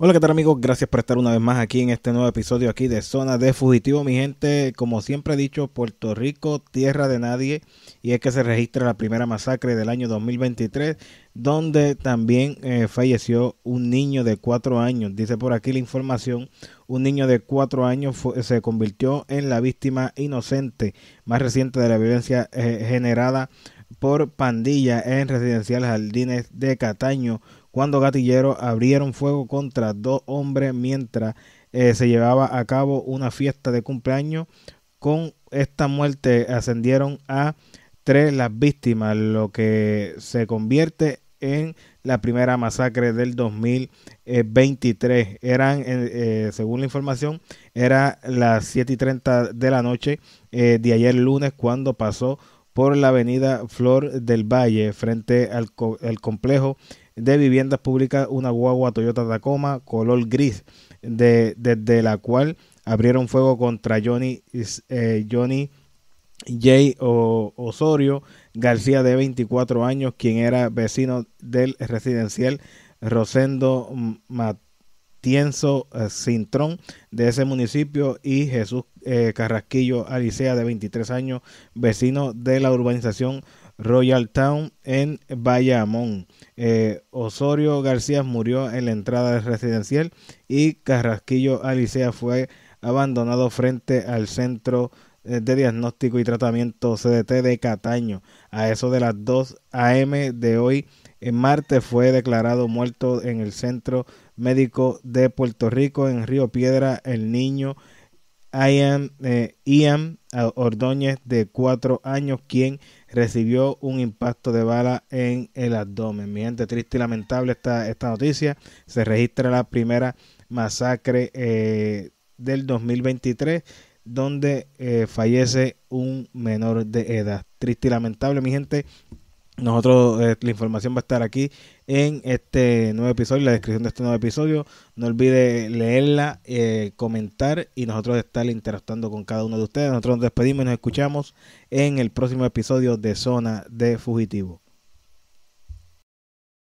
Hola, ¿qué tal amigos? Gracias por estar una vez más aquí en este nuevo episodio aquí de Zona de Fugitivo. Mi gente, como siempre he dicho, Puerto Rico, tierra de nadie. Y es que se registra la primera masacre del año 2023, donde también eh, falleció un niño de cuatro años. Dice por aquí la información, un niño de cuatro años se convirtió en la víctima inocente más reciente de la violencia eh, generada por pandilla en Residencial Jardines de Cataño cuando gatilleros abrieron fuego contra dos hombres mientras eh, se llevaba a cabo una fiesta de cumpleaños. Con esta muerte ascendieron a tres las víctimas, lo que se convierte en la primera masacre del 2023. Eran, eh, eh, según la información, era las 7 y 30 de la noche de ayer lunes cuando pasó por la avenida Flor del Valle, frente al, complejo de viviendas públicas, una guagua Toyota Tacoma color gris, de, desde la cual abrieron fuego contra Johnny, eh, J. Johnny Osorio García, de 24 años, quien era vecino del residencial Rosendo Matos. Eh, Cintrón de ese municipio y Jesús eh, Carrasquillo Alicea de 23 años, vecino de la urbanización Royal Town en Bayamón. Eh, Osorio García murió en la entrada residencial y Carrasquillo Alicea fue abandonado frente al centro eh, de diagnóstico y tratamiento CDT de Cataño. A eso de las 2 a.m. de hoy, en martes, fue declarado muerto en el Centro Médico de Puerto Rico, en Río Piedra, el niño Ian, eh, Ian Ordóñez, de 4 años, quien recibió un impacto de bala en el abdomen. Mi gente, triste y lamentable esta, esta noticia. Se registra la primera masacre eh, del 2023 donde eh, fallece un menor de edad. Triste y lamentable, mi gente. Nosotros, eh, la información va a estar aquí en este nuevo episodio, la descripción de este nuevo episodio. No olvide leerla, eh, comentar y nosotros estar interactuando con cada uno de ustedes. Nosotros nos despedimos y nos escuchamos en el próximo episodio de Zona de Fugitivo.